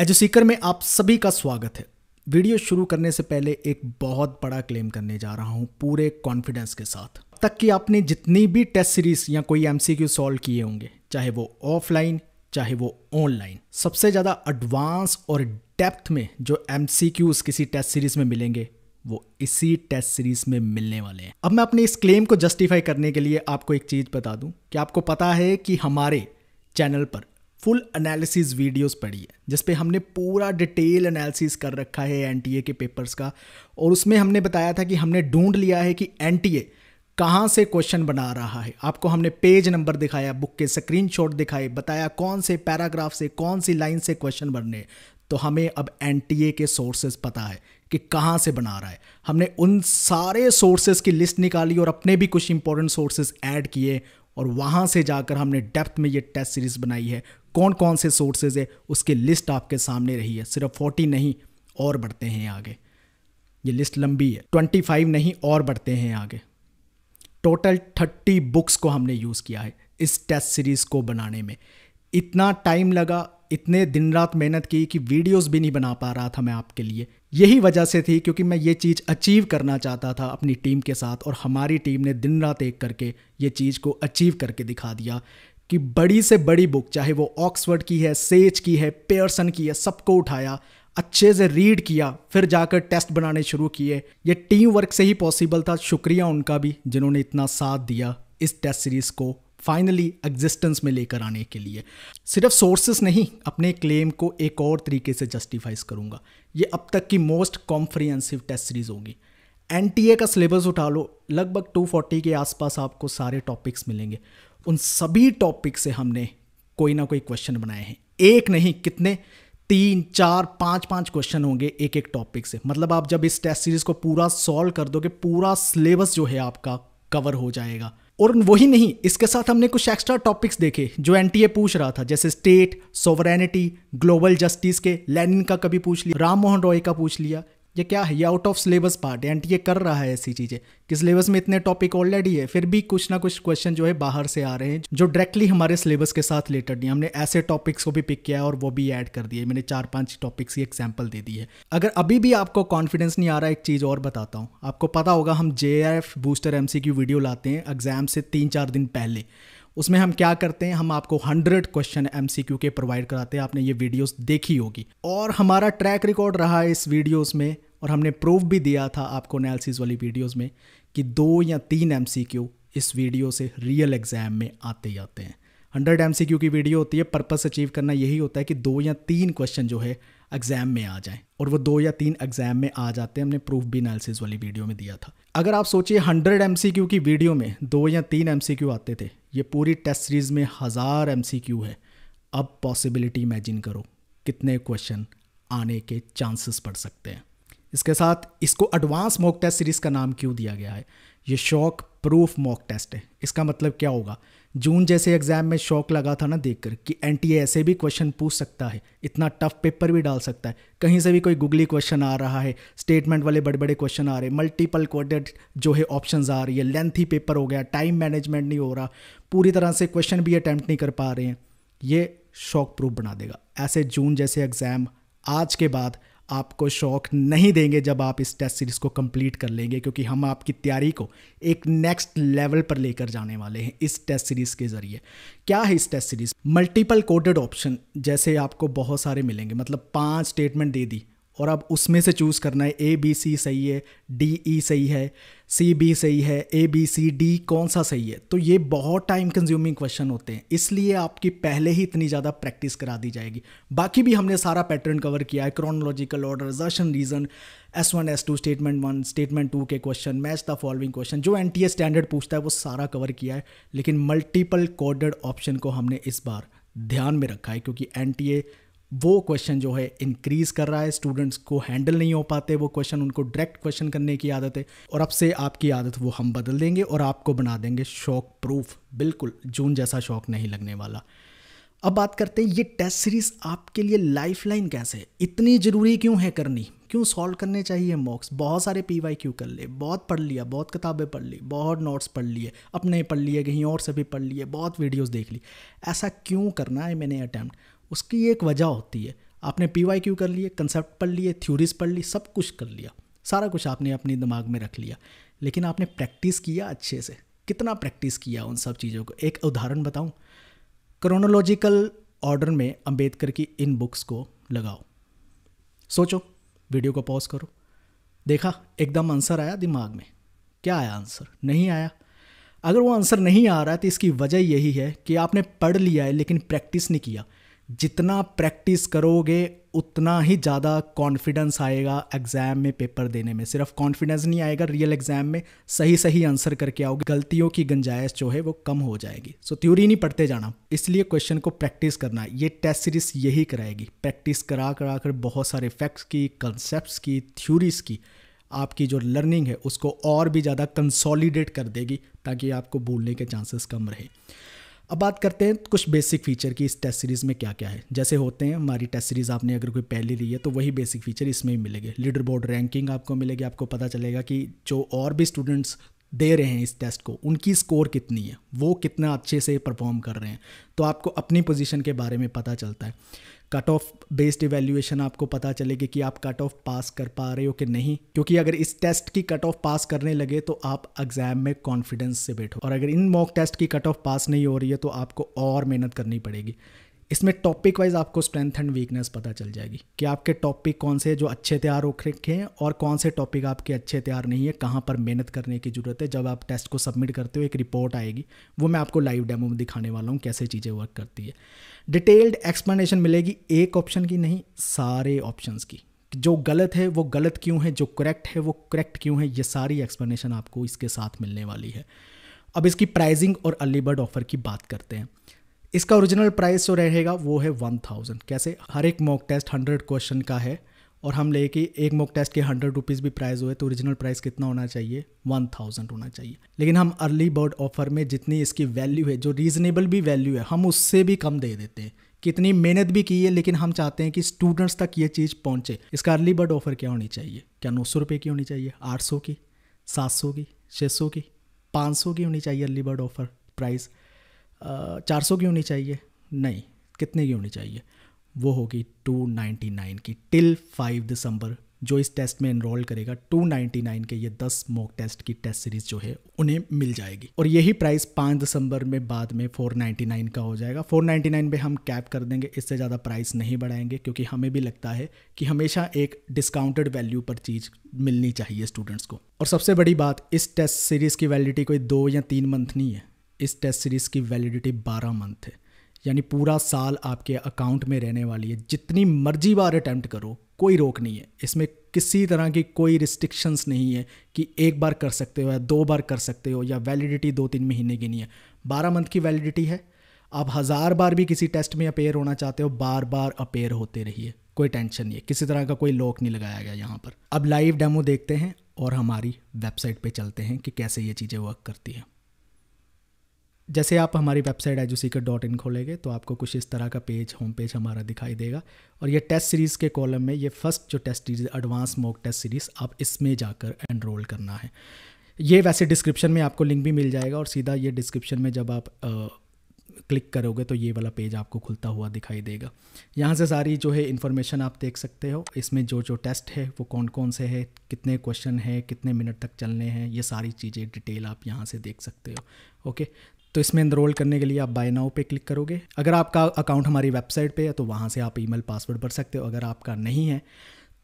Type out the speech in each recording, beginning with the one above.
एजुसीकर में आप सभी का स्वागत है वीडियो शुरू करने से पहले एक बहुत बड़ा क्लेम करने जा रहा हूं पूरे कॉन्फिडेंस के साथ तक कि आपने जितनी भी टेस्ट सीरीज या कोई एमसीक्यू क्यू सॉल्व किए होंगे चाहे वो ऑफलाइन चाहे वो ऑनलाइन सबसे ज़्यादा एडवांस और डेप्थ में जो एम सी किसी टेस्ट सीरीज में मिलेंगे वो इसी टेस्ट सीरीज में मिलने वाले हैं अब मैं अपने इस क्लेम को जस्टिफाई करने के लिए आपको एक चीज़ बता दूं कि आपको पता है कि हमारे चैनल पर फुल एनालिसिस वीडियोस पढ़ी है जिसपे हमने पूरा डिटेल एनालिसिस कर रखा है एनटीए के पेपर्स का और उसमें हमने बताया था कि हमने ढूंढ लिया है कि एनटीए कहाँ से क्वेश्चन बना रहा है आपको हमने पेज नंबर दिखाया बुक के स्क्रीन शॉट दिखाए बताया कौन से पैराग्राफ से कौन सी लाइन से क्वेश्चन बनने तो हमें अब एन के सोर्सेज पता है कि कहाँ से बना रहा है हमने उन सारे सोर्सेज की लिस्ट निकाली और अपने भी कुछ इंपॉर्टेंट सोर्सेज ऐड किए और वहाँ से जाकर हमने डेप्थ में ये टेस्ट सीरीज़ बनाई है कौन कौन से सोर्सेज है उसकी लिस्ट आपके सामने रही है सिर्फ फोर्टी नहीं और बढ़ते हैं आगे ये लिस्ट लंबी है ट्वेंटी फाइव नहीं और बढ़ते हैं आगे टोटल थर्टी बुक्स को हमने यूज़ किया है इस टेस्ट सीरीज़ को बनाने में इतना टाइम लगा इतने दिन रात मेहनत की कि वीडियोस भी नहीं बना पा रहा था मैं आपके लिए यही वजह से थी क्योंकि मैं ये चीज़ अचीव करना चाहता था अपनी टीम के साथ और हमारी टीम ने दिन रात एक करके ये चीज़ को अचीव करके दिखा दिया कि बड़ी से बड़ी बुक चाहे वो ऑक्सफर्ड की है सेज की है पेयरसन की है सबको उठाया अच्छे से रीड किया फिर जाकर टेस्ट बनाने शुरू किए ये टीम वर्क से ही पॉसिबल था शुक्रिया उनका भी जिन्होंने इतना साथ दिया इस टेस्ट सीरीज़ को फाइनली एग्जिस्टेंस में लेकर आने के लिए सिर्फ सोर्सेस नहीं अपने क्लेम को एक और तरीके से जस्टिफाइज करूंगा ये अब तक की मोस्ट कॉम्प्रिहेंसिव टेस्ट सीरीज़ होगी एन का सिलेबस उठा लो लगभग 240 के आसपास आपको सारे टॉपिक्स मिलेंगे उन सभी टॉपिक से हमने कोई ना कोई क्वेश्चन बनाए हैं एक नहीं कितने तीन चार पाँच पाँच क्वेश्चन होंगे एक एक टॉपिक से मतलब आप जब इस टेस्ट सीरीज को पूरा सॉल्व कर दोगे पूरा सिलेबस जो है आपका कवर हो जाएगा और वही नहीं इसके साथ हमने कुछ एक्स्ट्रा टॉपिक्स देखे जो एन पूछ रहा था जैसे स्टेट सोवरेनिटी ग्लोबल जस्टिस के लेनिन का कभी पूछ लिया राम मोहन रॉय का पूछ लिया ये क्या है ये आउट ऑफ सिलेबस पार्ट है एंड ये कर रहा है ऐसी चीज़ें कि सिलेबस में इतने टॉपिक ऑलरेडी है फिर भी कुछ ना कुछ क्वेश्चन जो है बाहर से आ रहे हैं जो डायरेक्टली हमारे सिलेबस के साथ रिलेटेड नहीं हमने ऐसे टॉपिक्स को भी पिक किया और वो भी ऐड कर दिए मैंने चार पांच टॉपिक्स की एग्जाम्पल दे दी है अगर अभी भी आपको कॉन्फिडेंस नहीं आ रहा एक चीज़ और बताता हूँ आपको पता होगा हम जे बूस्टर एम की वीडियो लाते हैं एग्जाम से तीन चार दिन पहले उसमें हम क्या करते हैं हम आपको 100 क्वेश्चन एम के प्रोवाइड कराते हैं आपने ये वीडियोस देखी होगी और हमारा ट्रैक रिकॉर्ड रहा है इस वीडियोस में और हमने प्रूफ भी दिया था आपको एनालिसिस वाली वीडियोस में कि दो या तीन एम इस वीडियो से रियल एग्ज़ाम में आते ही आते हैं हंड्रेड एम की वीडियो होती है पर्पस अचीव करना यही होता है कि दो या तीन क्वेश्चन जो है एग्जाम में आ जाएं और वो दो या तीन एग्जाम में आ जाते हैं हमने प्रूफ भी एनालिसिस वाली वीडियो में दिया था अगर आप सोचिए हंड्रेड एम की वीडियो में दो या तीन एम आते थे ये पूरी टेस्ट सीरीज़ में हज़ार एम है अब पॉसिबिलिटी इमेजिन करो कितने क्वेश्चन आने के चांसेस पड़ सकते हैं इसके साथ इसको एडवांस मॉक टेस्ट सीरीज़ का नाम क्यों दिया गया है ये शौक प्रूफ मॉक टेस्ट है इसका मतलब क्या होगा जून जैसे एग्जाम में शौक लगा था ना देखकर कि एन ऐसे भी क्वेश्चन पूछ सकता है इतना टफ पेपर भी डाल सकता है कहीं से भी कोई गुगली क्वेश्चन आ रहा है स्टेटमेंट वाले बड़े बड़े क्वेश्चन आ रहे हैं मल्टीपल कोडेड जो है ऑप्शंस आ रही है लेंथी पेपर हो गया टाइम मैनेजमेंट नहीं हो रहा पूरी तरह से क्वेश्चन भी अटैम्प्ट नहीं कर पा रहे हैं ये शौक प्रूफ बना देगा ऐसे जून जैसे एग्जाम आज के बाद आपको शौक नहीं देंगे जब आप इस टेस्ट सीरीज़ को कंप्लीट कर लेंगे क्योंकि हम आपकी तैयारी को एक नेक्स्ट लेवल पर लेकर जाने वाले हैं इस टेस्ट सीरीज़ के ज़रिए क्या है इस test series multiple coded option जैसे आपको बहुत सारे मिलेंगे मतलब पाँच स्टेटमेंट दे दी और अब उसमें से चूज़ करना है ए बी सी सही है डी ई e सही है सी बी सही है ए बी सी डी कौन सा सही है तो ये बहुत टाइम कंज्यूमिंग क्वेश्चन होते हैं इसलिए आपकी पहले ही इतनी ज़्यादा प्रैक्टिस करा दी जाएगी बाकी भी हमने सारा पैटर्न कवर किया है क्रोनोलॉजिकल ऑर्डर रिजर्शन reason S one S two statement one statement two के question match the following question जो एन टी ए स्टैंडर्ड पूछता है वो सारा कवर किया है लेकिन मल्टीपल कोडेड ऑप्शन को हमने इस बार ध्यान में रखा है क्योंकि एन टी ए वो क्वेश्चन जो है इंक्रीज़ कर रहा है स्टूडेंट्स को हैंडल नहीं हो पाते वो क्वेश्चन उनको डायरेक्ट क्वेश्चन करने की आदत है और अब से आपकी आदत वो हम बदल देंगे और आपको बना देंगे शौक प्रूफ बिल्कुल जून जैसा शौक नहीं लगने वाला अब बात करते हैं ये टेस्ट सीरीज़ आपके लिए लाइफ लाइन कैसे है इतनी ज़रूरी क्यों है करनी क्यों सॉल्व करने चाहिए मॉक्स बहुत सारे पी वाई क्यू कर लिए बहुत पढ़ लिया बहुत किताबें पढ़ ली बहुत नोट्स पढ़ लिए अपने पढ़ लिए कहीं और से भी पढ़ लिए बहुत वीडियोस देख ली ऐसा क्यों करना है मैंने अटैम्प्ट उसकी एक वजह होती है आपने पी वाई क्यू कर लिए कंसेप्ट पढ़ लिए थ्योरीज पढ़ ली सब कुछ कर लिया सारा कुछ आपने अपने दिमाग में रख लिया लेकिन आपने प्रैक्टिस किया अच्छे से कितना प्रैक्टिस किया उन सब चीज़ों को एक उदाहरण बताऊँ क्रोनोलॉजिकल ऑर्डर में अंबेडकर की इन बुक्स को लगाओ सोचो वीडियो को पॉज करो देखा एकदम आंसर आया दिमाग में क्या आया आंसर नहीं आया अगर वो आंसर नहीं आ रहा है तो इसकी वजह यही है कि आपने पढ़ लिया है लेकिन प्रैक्टिस नहीं किया जितना प्रैक्टिस करोगे उतना ही ज़्यादा कॉन्फिडेंस आएगा एग्ज़ाम में पेपर देने में सिर्फ कॉन्फिडेंस नहीं आएगा रियल एग्ज़ाम में सही सही आंसर करके आओगे गलतियों की गंजाइश जो है वो कम हो जाएगी सो so, थ्योरी नहीं पढ़ते जाना इसलिए क्वेश्चन को प्रैक्टिस करना ये टेस्ट सीरीज यही कराएगी प्रैक्टिस करा करा कर बहुत सारे फैक्ट्स की कंसेप्ट की थ्योरीज की आपकी जो लर्निंग है उसको और भी ज़्यादा कंसोलिडेट कर देगी ताकि आपको भूलने के चांसेस कम रहे अब बात करते हैं कुछ बेसिक फीचर की इस टेस्ट सीरीज़ में क्या क्या है जैसे होते हैं हमारी टेस्ट सीरीज़ आपने अगर कोई पहली ली है तो वही बेसिक फीचर इसमें ही मिलेंगे लीडर बोर्ड रैंकिंग आपको मिलेगी आपको पता चलेगा कि जो और भी स्टूडेंट्स दे रहे हैं इस टेस्ट को उनकी स्कोर कितनी है वो कितना अच्छे से परफॉर्म कर रहे हैं तो आपको अपनी पोजीशन के बारे में पता चलता है कट ऑफ बेस्ड इवेल्यूएशन आपको पता चलेगी कि आप कट ऑफ पास कर पा रहे हो कि नहीं क्योंकि अगर इस टेस्ट की कट ऑफ पास करने लगे तो आप एग्जाम में कॉन्फिडेंस से बैठो और अगर इन मॉक टेस्ट की कट ऑफ पास नहीं हो रही है तो आपको और मेहनत करनी पड़ेगी इसमें टॉपिक वाइज आपको स्ट्रेंथ एंड वीकनेस पता चल जाएगी कि आपके टॉपिक कौन से जो अच्छे तैयार हो रखे हैं और कौन से टॉपिक आपके अच्छे तैयार नहीं है कहाँ पर मेहनत करने की ज़रूरत है जब आप टेस्ट को सबमिट करते हो एक रिपोर्ट आएगी वो मैं आपको लाइव डेमो में दिखाने वाला हूँ कैसे चीज़ें वर्क करती है डिटेल्ड एक्सप्लेनेशन मिलेगी एक ऑप्शन की नहीं सारे ऑप्शन की जो गलत है वो गलत क्यों है जो करेक्ट है वो करेक्ट क्यों है ये सारी एक्सप्लेनेशन आपको इसके साथ मिलने वाली है अब इसकी प्राइजिंग और अर्ली बर्ड ऑफर की बात करते हैं इसका ओरिजिनल प्राइस जो रहेगा वो है वन थाउजेंड कैसे हर एक मॉक टेस्ट हंड्रेड क्वेश्चन का है और हम ले कि एक मॉक टेस्ट के हंड्रेड रुपीज़ भी प्राइस हुए तो ओरिजिनल प्राइस कितना होना चाहिए वन थाउजेंड होना चाहिए लेकिन हम अर्ली बर्ड ऑफर में जितनी इसकी वैल्यू है जो रीजनेबल भी वैल्यू है हम उससे भी कम दे देते हैं कितनी मेहनत भी की है लेकिन हम चाहते हैं कि स्टूडेंट्स तक ये चीज़ पहुँचे इसका अर्ली बर्ड ऑफर क्या होनी चाहिए क्या नौ सौ रुपये की होनी चाहिए आठ सौ की सात सौ की छः सौ की पाँच सौ की होनी चाहिए अर्ली बर्ड ऑफर प्राइस चार सौ की होनी चाहिए नहीं कितने की होनी चाहिए वो होगी 299 की टिल 5 दिसंबर जो इस टेस्ट में एनरोल करेगा 299 के ये 10 मॉक टेस्ट की टेस्ट सीरीज जो है उन्हें मिल जाएगी और यही प्राइस 5 दिसंबर में बाद में 499 का हो जाएगा 499 पे हम कैप कर देंगे इससे ज़्यादा प्राइस नहीं बढ़ाएंगे क्योंकि हमें भी लगता है कि हमेशा एक डिस्काउंटेड वैल्यू पर चीज़ मिलनी चाहिए स्टूडेंट्स को और सबसे बड़ी बात इस टेस्ट सीरीज़ की वैलिडिटी कोई दो या तीन मंथ नहीं है इस टेस्ट सीरीज़ की वैलिडिटी बारह मंथ है यानी पूरा साल आपके अकाउंट में रहने वाली है जितनी मर्जी बार अटैम्प्ट करो कोई रोक नहीं है इसमें किसी तरह की कोई रिस्ट्रिक्शंस नहीं है कि एक बार कर सकते हो या दो बार कर सकते हो या वैलिडिटी दो तीन महीने की नहीं है बारह मंथ की वैलिडिटी है आप हज़ार बार भी किसी टेस्ट में अपेयर होना चाहते हो बार बार अपेयर होते रहिए कोई टेंशन नहीं है किसी तरह का कोई लॉक नहीं लगाया गया यहाँ पर अब लाइव डेमो देखते हैं और हमारी वेबसाइट पे चलते हैं कि कैसे ये चीज़ें वर्क करती हैं जैसे आप हमारी वेबसाइट एजुसीकर डॉट इन खोलेंगे तो आपको कुछ इस तरह का पेज होम पेज हमारा दिखाई देगा और ये टेस्ट सीरीज़ के कॉलम में ये फर्स्ट जो test series advance mock test series आप इसमें जाकर एनरोल करना है ये वैसे डिस्क्रिप्शन में आपको लिंक भी मिल जाएगा और सीधा ये डिस्क्रिप्शन में जब आप आ, क्लिक करोगे तो ये वाला पेज आपको खुलता हुआ दिखाई देगा यहाँ से सारी जो है इन्फॉर्मेशन आप देख सकते हो इसमें जो जो टेस्ट है वो कौन कौन से है कितने क्वेश्चन है कितने मिनट तक चलने हैं ये सारी चीज़ें डिटेल आप यहाँ से देख सकते हो ओके तो इसमें इनरोल करने के लिए आप बाय नाउ पे क्लिक करोगे अगर आपका अकाउंट हमारी वेबसाइट पे है तो वहाँ से आप ईमेल पासवर्ड भर सकते हो अगर आपका नहीं है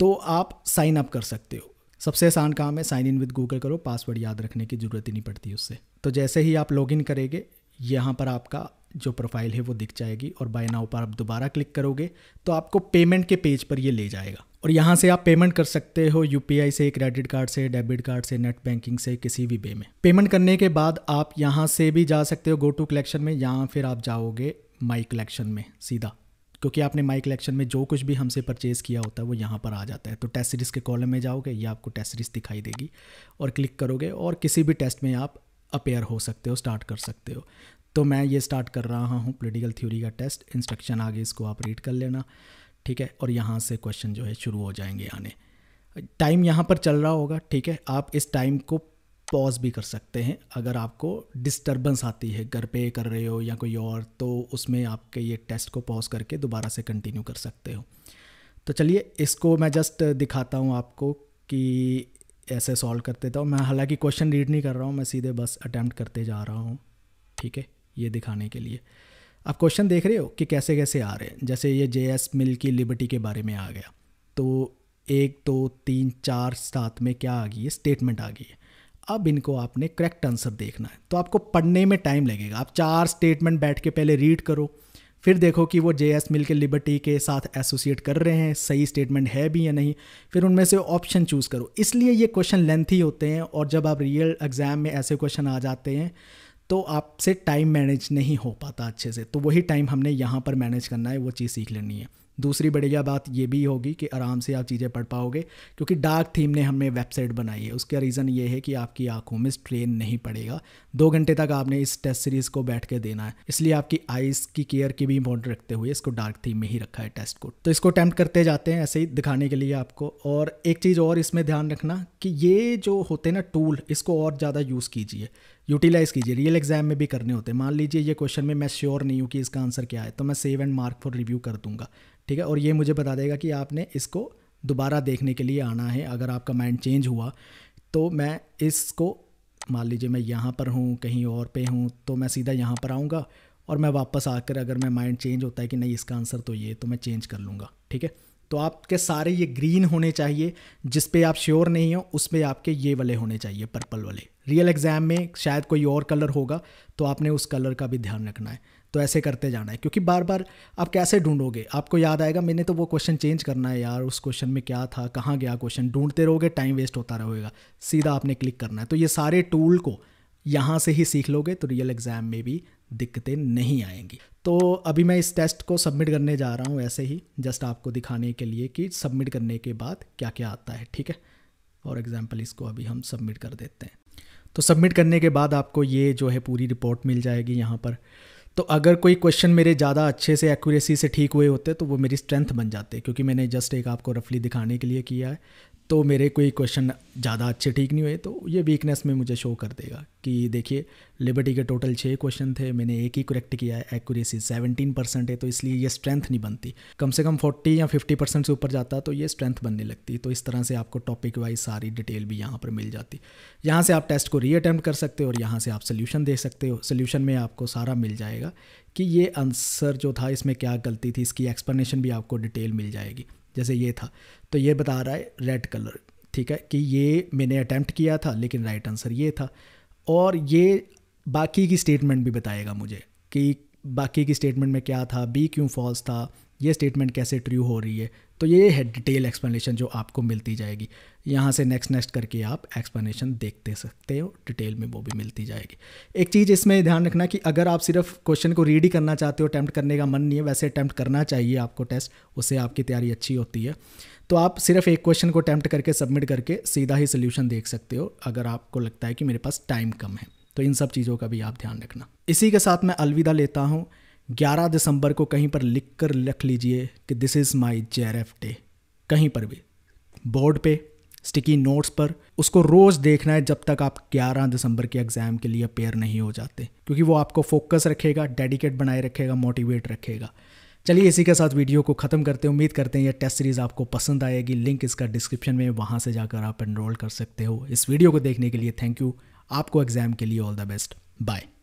तो आप साइन अप कर सकते हो सबसे आसान काम है साइन इन विद गूगल करो पासवर्ड याद रखने की ज़रूरत ही नहीं पड़ती उससे तो जैसे ही आप लॉगिन करेंगे यहाँ पर आपका जो प्रोफाइल है वो दिख जाएगी और बाय नाउ पर आप दोबारा क्लिक करोगे तो आपको पेमेंट के पेज पर ये ले जाएगा और यहाँ से आप पेमेंट कर सकते हो यू से क्रेडिट कार्ड से डेबिट कार्ड से नेट बैंकिंग से किसी भी वे में पेमेंट करने के बाद आप यहाँ से भी जा सकते हो गो टू कलेक्शन में या फिर आप जाओगे माई कलेक्शन में सीधा क्योंकि आपने माई कलेक्शन में जो कुछ भी हमसे परचेज़ किया होता है वो यहाँ पर आ जाता है तो टेस्ट सीरीज़ के कॉलम में जाओगे ये आपको टेस्ट सीरीज़ दिखाई देगी और क्लिक करोगे और किसी भी टेस्ट में आप अपेयर हो सकते हो स्टार्ट कर सकते हो तो मैं ये स्टार्ट कर रहा हूँ पोलिटिकल थ्योरी का टेस्ट इंस्ट्रक्शन आगे इसको आप रीड कर लेना ठीक है और यहाँ से क्वेश्चन जो है शुरू हो जाएंगे आने टाइम यहाँ पर चल रहा होगा ठीक है आप इस टाइम को पॉज भी कर सकते हैं अगर आपको डिस्टर्बेंस आती है घर पे कर रहे हो या कोई और तो उसमें आपके ये टेस्ट को पॉज करके दोबारा से कंटिन्यू कर सकते हो तो चलिए इसको मैं जस्ट दिखाता हूँ आपको कि ऐसे सॉल्व करते था मैं हालांकि क्वेश्चन रीड नहीं कर रहा हूँ मैं सीधे बस अटैम्प्ट करते जा रहा हूँ ठीक है ये दिखाने के लिए आप क्वेश्चन देख रहे हो कि कैसे कैसे आ रहे हैं जैसे ये जे एस मिल की लिबर्टी के बारे में आ गया तो एक दो तीन चार सात में क्या आ गई है स्टेटमेंट आ गई है अब इनको आपने करेक्ट आंसर देखना है तो आपको पढ़ने में टाइम लगेगा आप चार स्टेटमेंट बैठ के पहले रीड करो फिर देखो कि वो जे एस मिल के लिबर्टी के साथ एसोसिएट कर रहे हैं सही स्टेटमेंट है भी या नहीं फिर उनमें से ऑप्शन चूज़ करो इसलिए ये क्वेश्चन लेंथी होते हैं और जब आप रियल एग्ज़ाम में ऐसे क्वेश्चन आ जाते हैं तो आपसे टाइम मैनेज नहीं हो पाता अच्छे से तो वही टाइम हमने यहाँ पर मैनेज करना है वो चीज़ सीख लेनी है दूसरी बढ़िया बात ये भी होगी कि आराम से आप चीज़ें पढ़ पाओगे क्योंकि डार्क थीम ने हमने वेबसाइट बनाई है उसका रीज़न ये है कि आपकी आंखों में स्ट्रेन नहीं पड़ेगा दो घंटे तक आपने इस टेस्ट सीरीज़ को बैठ के देना है इसलिए आपकी आइज़ की केयर की भी इंपॉर्टेंट रखते हुए इसको डार्क थीम में ही रखा है टेस्ट को तो इसको अटैम्प्ट करते जाते हैं ऐसे ही दिखाने के लिए आपको और एक चीज़ और इसमें ध्यान रखना कि ये जो होते हैं ना टूल इसको और ज़्यादा यूज़ कीजिए यूटिलाइज़ कीजिए रियल एग्जाम में भी करने होते हैं मान लीजिए ये क्वेश्चन में मैं श्योर नहीं हूँ कि इसका आंसर क्या है तो मैं save and mark for review कर दूंगा ठीक है और ये मुझे बता देगा कि आपने इसको दोबारा देखने के लिए आना है अगर आपका माइंड चेंज हुआ तो मैं इसको मान लीजिए मैं यहाँ पर हूँ कहीं और पे हूँ तो मैं सीधा यहाँ पर आऊँगा और मैं वापस आकर अगर मैं माइंड चेंज होता है कि नहीं इसका आंसर तो ये तो मैं चेंज कर लूँगा ठीक है तो आपके सारे ये ग्रीन होने चाहिए जिस पे आप श्योर नहीं हो उसमें आपके ये वाले होने चाहिए पर्पल वाले रियल एग्ज़ाम में शायद कोई और कलर होगा तो आपने उस कलर का भी ध्यान रखना है तो ऐसे करते जाना है क्योंकि बार बार आप कैसे ढूंढोगे आपको याद आएगा मैंने तो वो क्वेश्चन चेंज करना है यार उस क्वेश्चन में क्या था कहाँ गया क्वेश्चन ढूंढते रहोगे टाइम वेस्ट होता रहेगा सीधा आपने क्लिक करना है तो ये सारे टूल को यहाँ से ही सीख लोगे तो रियल एग्ज़ाम में भी दिक्कतें नहीं आएंगी तो अभी मैं इस टेस्ट को सबमिट करने जा रहा हूँ ऐसे ही जस्ट आपको दिखाने के लिए कि सबमिट करने के बाद क्या क्या आता है ठीक है फॉर एग्ज़ाम्पल इसको अभी हम सबमिट कर देते हैं तो सबमिट करने के बाद आपको ये जो है पूरी रिपोर्ट मिल जाएगी यहाँ पर तो अगर कोई क्वेश्चन मेरे ज़्यादा अच्छे से एक्यूरेसी से ठीक हुए होते तो वो मेरी स्ट्रेंथ बन जाते क्योंकि मैंने जस्ट एक आपको रफली दिखाने के लिए किया है तो मेरे कोई क्वेश्चन ज़्यादा अच्छे ठीक नहीं हुए तो ये वीकनेस में मुझे शो कर देगा कि देखिए लिबर्टी के टोटल छः क्वेश्चन थे मैंने एक ही करेक्ट किया है एक्यूरेसी सेवेंटीन परसेंट है तो इसलिए ये स्ट्रेंथ नहीं बनती कम से कम फोर्टी या फिफ्टी परसेंट से ऊपर जाता तो ये स्ट्रेंथ बनने लगती तो इस तरह से आपको टॉपिक वाइज सारी डिटेल भी यहाँ पर मिल जाती यहाँ से आप टेस्ट को रीअटैम्प्ट कर सकते हो और यहाँ से आप सोल्यूशन दे सकते हो सोल्यूशन में आपको सारा मिल जाएगा कि ये आंसर जो था इसमें क्या गलती थी इसकी एक्सप्लेनेशन भी आपको डिटेल मिल जाएगी जैसे ये था तो ये बता रहा है रेड कलर ठीक है कि ये मैंने अटैम्प्ट किया था लेकिन राइट आंसर ये था और ये बाकी की स्टेटमेंट भी बताएगा मुझे कि बाकी की स्टेटमेंट में क्या था बी क्यों फॉल्स था ये स्टेटमेंट कैसे ट्रू हो रही है तो ये है डिटेल एक्सप्लेनेशन जो आपको मिलती जाएगी यहाँ से नेक्स्ट नेक्स्ट करके आप एक्सप्लेनेशन देखते सकते हो डिटेल में वो भी मिलती जाएगी एक चीज़ इसमें ध्यान रखना कि अगर आप सिर्फ क्वेश्चन को रीड ही करना चाहते हो अटैम्प्ट करने का मन नहीं है वैसे अटैम्प्ट करना चाहिए आपको टेस्ट उससे आपकी तैयारी अच्छी होती है तो आप सिर्फ एक क्वेश्चन को अटैम्प्ट करके सबमिट करके सीधा ही सोल्यूशन देख सकते हो अगर आपको लगता है कि मेरे पास टाइम कम है तो इन सब चीज़ों का भी आप ध्यान रखना इसी के साथ मैं अलविदा लेता हूँ 11 दिसंबर को कहीं पर लिख कर लिख लीजिए कि this is my J day कहीं पर भी बोर्ड पे स्टिकी नोट्स पर उसको रोज़ देखना है जब तक आप 11 दिसंबर के एग्ज़ाम के लिए पेयर नहीं हो जाते क्योंकि वो आपको फोकस रखेगा डेडिकेट बनाए रखेगा मोटिवेट रखेगा चलिए इसी के साथ वीडियो को ख़त्म करते हैं उम्मीद करते हैं यह टेस्ट सीरीज़ आपको पसंद आएगी लिंक इसका डिस्क्रिप्शन में वहाँ से जाकर आप एनरोल कर सकते हो इस वीडियो को देखने के लिए थैंक यू आपको एग्ज़ाम के लिए ऑल द बेस्ट बाय